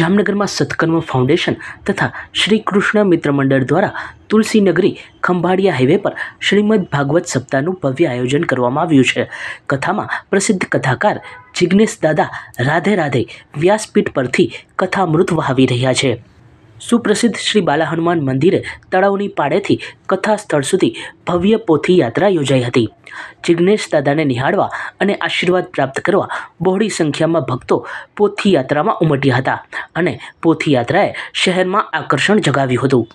જામનગરમાં સત્કર્મ ફાઉન્ડેશન તથા શ્રી કૃષ્ણ મિત્ર મંડળ દ્વારા તુલસી નગરી ખંભાળિયા હાઈવે પર શ્રીમદ ભાગવત સપ્તાહનું ભવ્ય આયોજન કરવામાં આવ્યું છે કથામાં પ્રસિદ્ધ કથાકાર જિજ્ઞેશ દાદા રાધે રાધે વ્યાસપીઠ પરથી કથામૃત વહાવી રહ્યા છે સુપ્રસિદ્ધ શ્રી બાલા હનુમાન મંદિરે તળાવની પાડેથી કથા સ્થળ સુધી ભવ્ય પોથી યાત્રા યોજાઈ હતી જિજ્ઞેશ દાદાને નિહાળવા અને આશીર્વાદ પ્રાપ્ત કરવા બહોળી સંખ્યામાં ભક્તો પોથી યાત્રામાં ઉમટ્યા હતા અને પોથી યાત્રાએ શહેરમાં આકર્ષણ જગાવ્યું હતું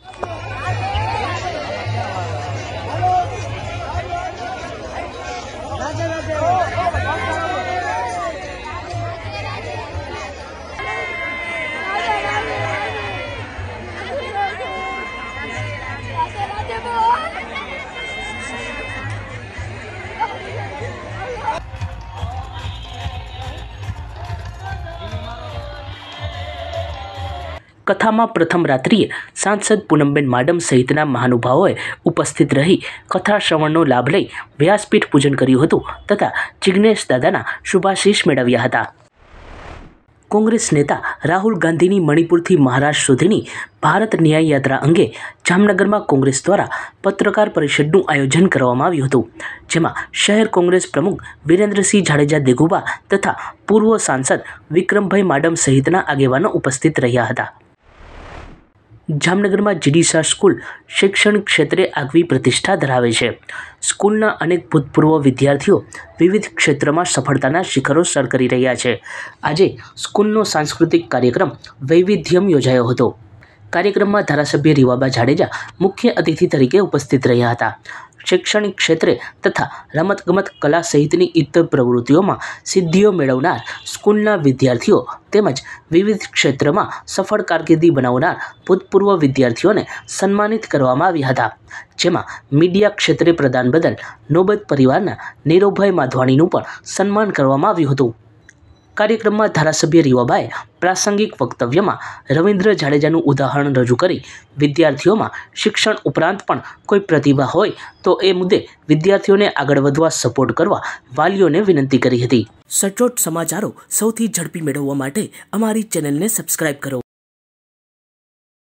કથામાં પ્રથમ રાત્રિએ સાંસદ પૂનમબેન માડમ સહિતના મહાનુભાવોએ ઉપસ્થિત રહી કથા શ્રવણનો લાભ લઈ વ્યાસપીઠ પૂજન કર્યું હતું તથા જિજ્ઞેશ દાદાના શુભાશીષ મેળવ્યા હતા કોંગ્રેસ નેતા રાહુલ ગાંધીની મણિપુરથી મહારાષ્ટ્ર સુધીની ભારત ન્યાય યાત્રા અંગે જામનગરમાં કોંગ્રેસ દ્વારા પત્રકાર પરિષદનું આયોજન કરવામાં આવ્યું હતું જેમાં શહેર કોંગ્રેસ પ્રમુખ વિરેન્દ્રસિંહ જાડેજા દેગુબા તથા પૂર્વ સાંસદ વિક્રમભાઈ માડમ સહિતના આગેવાનો ઉપસ્થિત રહ્યા હતા જામનગરમાં જીડીસા સ્કૂલ શિક્ષણ ક્ષેત્રે આગવી પ્રતિષ્ઠા ધરાવે છે સ્કૂલના અનેક ભૂતપૂર્વ વિદ્યાર્થીઓ વિવિધ ક્ષેત્રમાં સફળતાના શિખરો સર કરી રહ્યા છે આજે સ્કૂલનો સાંસ્કૃતિક કાર્યક્રમ વૈવિધ્યમ યોજાયો હતો કાર્યક્રમમાં ધારાસભ્ય રીવાબા જાડેજા મુખ્ય અતિથિ તરીકે ઉપસ્થિત રહ્યા હતા શૈક્ષણિક ક્ષેત્રે તથા રમતગમત કલા સહિતની ઇતર પ્રવૃત્તિઓમાં સિદ્ધિઓ મેળવનાર સ્કૂલના વિદ્યાર્થીઓ તેમજ વિવિધ ક્ષેત્રમાં સફળ કારકિર્દી બનાવનાર ભૂતપૂર્વ વિદ્યાર્થીઓને સન્માનિત કરવામાં આવ્યા હતા જેમાં મીડિયા ક્ષેત્રે પ્રદાન બદલ નોબત પરિવારના નીરવભાઈ માધવાણીનું પણ સન્માન કરવામાં આવ્યું હતું કાર્યક્રમમાં ધારાસભ્ય રીવાબાએ પ્રાસંગિક વક્તવ્યમાં રવિન્દ્ર જાડેજાનું ઉદાહરણ રજૂ કરી વિદ્યાર્થીઓમાં શિક્ષણ ઉપરાંત પણ કોઈ પ્રતિભા હોય તો એ મુદ્દે વિદ્યાર્થીઓને આગળ વધવા સપોર્ટ કરવા વાલીઓને વિનંતી કરી હતી સચોટ સમાચારો સૌથી ઝડપી મેળવવા માટે અમારી ચેનલને સબસ્ક્રાઇબ કરો